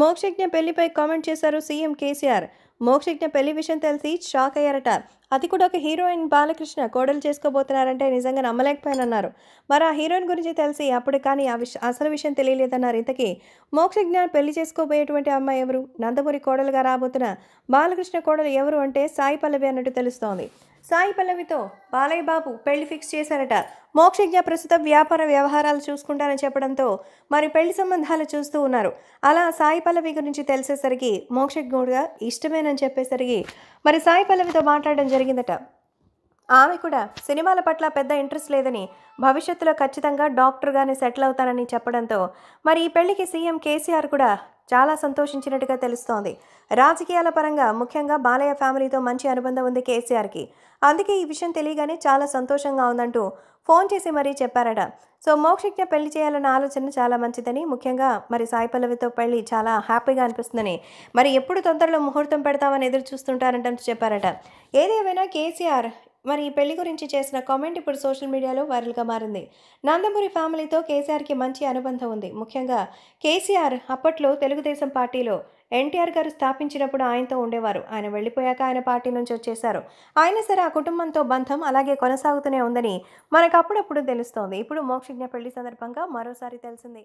మోక్షజ్ఞ పెళ్లిపై కామెంట్ చేశారు సీఎం కేసీఆర్ మోక్షజ్ఞ పెళ్లి విషయం తెలిసి షాక్ అయ్యారట అది కూడా ఒక హీరోయిన్ బాలకృష్ణ కోడలు చేసుకోబోతున్నారంటే నిజంగా నమ్మలేకపోయానన్నారు మరి ఆ హీరోయిన్ గురించి తెలిసి అప్పుడు కానీ ఆ విష అసలు విషయం తెలియలేదన్నారు ఇంతకీ మోక్షజ్ఞ పెళ్లి చేసుకోబోయేటువంటి అమ్మాయి ఎవరు నందమూరి కోడలుగా రాబోతున్న బాలకృష్ణ కోడలు ఎవరు అంటే సాయి పల్లవి అన్నట్టు తెలుస్తోంది సాయి పల్లవితో బాలయ్య బాబు పెళ్లి ఫిక్స్ చేశారట మోక్షజ్ఞ ప్రస్తుతం వ్యాపార వ్యవహారాలు చూసుకుంటారని చెప్పడంతో మరి పెళ్లి సంబంధాలు చూస్తూ ఉన్నారు అలా సాయి పల్లవి గురించి తెలిసేసరికి మోక్షజ్ఞుడుగా ఇష్టమేనని చెప్పేసరికి మరి సాయి పల్లవితో మాట్లాడడం జరిగిందట ఆమె కూడా సినిమాల పట్ల పెద్ద ఇంట్రెస్ట్ లేదని భవిష్యత్తులో ఖచ్చితంగా డాక్టర్గానే సెటిల్ అవుతానని చెప్పడంతో మరి ఈ పెళ్లికి సీఎం కేసీఆర్ కూడా చాలా సంతోషించినట్టుగా తెలుస్తోంది రాజకీయాల పరంగా ముఖ్యంగా బాలయ్య ఫ్యామిలీతో మంచి అనుబంధం ఉంది కేసీఆర్కి అందుకే ఈ విషయం తెలియగానే చాలా సంతోషంగా ఉందంటూ ఫోన్ చేసి మరీ చెప్పారట సో మోక్షజ్ఞ పెళ్లి చేయాలన్న ఆలోచన చాలా మంచిదని ముఖ్యంగా మరి సాయి పల్లవితో పెళ్లి చాలా హ్యాపీగా అనిపిస్తుందని మరి ఎప్పుడు తొందరలో ముహూర్తం పెడతామని ఎదురు చూస్తుంటారంటూ చెప్పారట ఏదేమైనా కేసీఆర్ మరి ఈ పెళ్లి గురించి చేసిన కామెంట్ ఇప్పుడు సోషల్ మీడియాలో వైరల్గా మారింది నందమూరి ఫ్యామిలీతో కేసీఆర్కి మంచి అనుబంధం ఉంది ముఖ్యంగా కేసీఆర్ అప్పట్లో తెలుగుదేశం పార్టీలో ఎన్టీఆర్ గారు స్థాపించినప్పుడు ఆయనతో ఉండేవారు ఆయన వెళ్ళిపోయాక ఆయన పార్టీ నుంచి వచ్చేశారు ఆయన సరే ఆ కుటుంబంతో బంధం అలాగే కొనసాగుతూనే ఉందని మనకు అప్పుడప్పుడు తెలుస్తోంది ఇప్పుడు మోక్షజ్ఞ పెళ్లి సందర్భంగా మరోసారి తెలిసింది